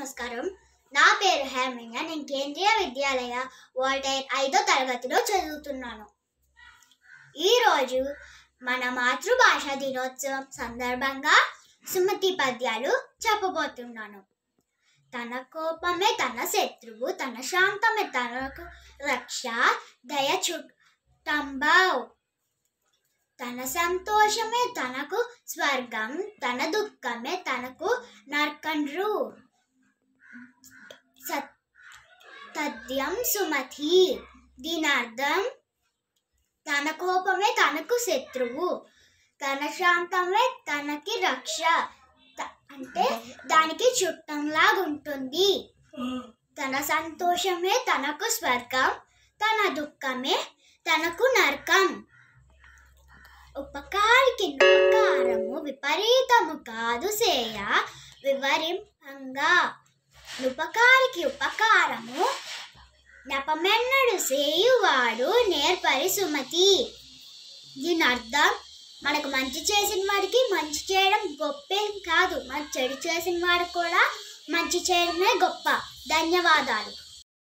నమస్కారం నా పేరు హేమయ్య నేను కేంద్రీయ విద్యాలయ వాల్టైర్ ఐదో తరగతిలో చదువుతున్నాను ఈరోజు మన మాతృభాష దినోత్సవం సందర్భంగా సుమతి పద్యాలు చెప్పబోతున్నాను తన కోపమే తన శత్రువు తన శాంతమే తనకు రక్ష దయ చుట్టంబావు తన సంతోషమే తనకు స్వర్గం తన దుఃఖమే తనకు నర్కండ్రు సత్యం సుమతి దీని అర్థం తన కోపమే తనకు శత్రువు తన శాంతమే తనకి రక్ష అంటే దానికి చుట్టంలాగా ఉంటుంది తన సంతోషమే తనకు స్వర్గం తన దుఃఖమే తనకు నర్కం ఉపకారికి ఉపకారము విపరీతము కాదు సేయ వివరింపంగా నుపకారికి ఉపకారము నపమెన్నడు సేయువాడు నేర్పరి సుమతి దీని అర్థం మనకు మంచి చేసిన వాడికి మంచి చేయడం గొప్పేం కాదు మన చెడు చేసిన వాడికి కూడా మంచి చేయడమే గొప్ప ధన్యవాదాలు